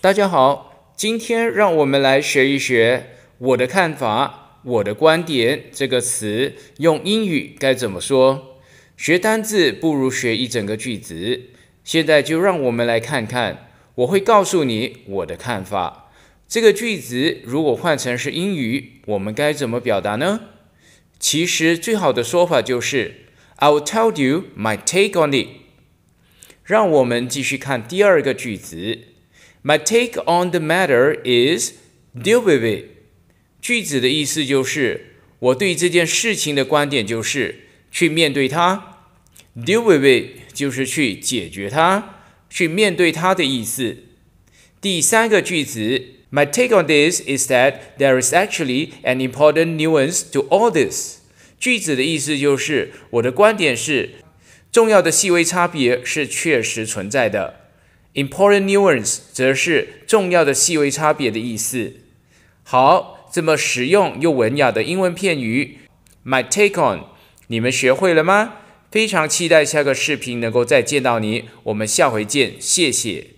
大家好，今天让我们来学一学“我的看法”、“我的观点”这个词用英语该怎么说。学单字不如学一整个句子。现在就让我们来看看，我会告诉你我的看法。这个句子如果换成是英语，我们该怎么表达呢？其实最好的说法就是 “I'll tell you my take on it”。让我们继续看第二个句子。My take on the matter is deal with it。句子的意思就是，我对这件事情的观点就是去面对它。Deal with it 就是去解决它，去面对它的意思。第三个句子，My take on this is that there is actually an important nuance to all this。句子的意思就是，我的观点是，重要的细微差别是确实存在的。Important nuance 则是重要的细微差别的意思。好，这么实用又文雅的英文片语，my take on，你们学会了吗？非常期待下个视频能够再见到你，我们下回见，谢谢。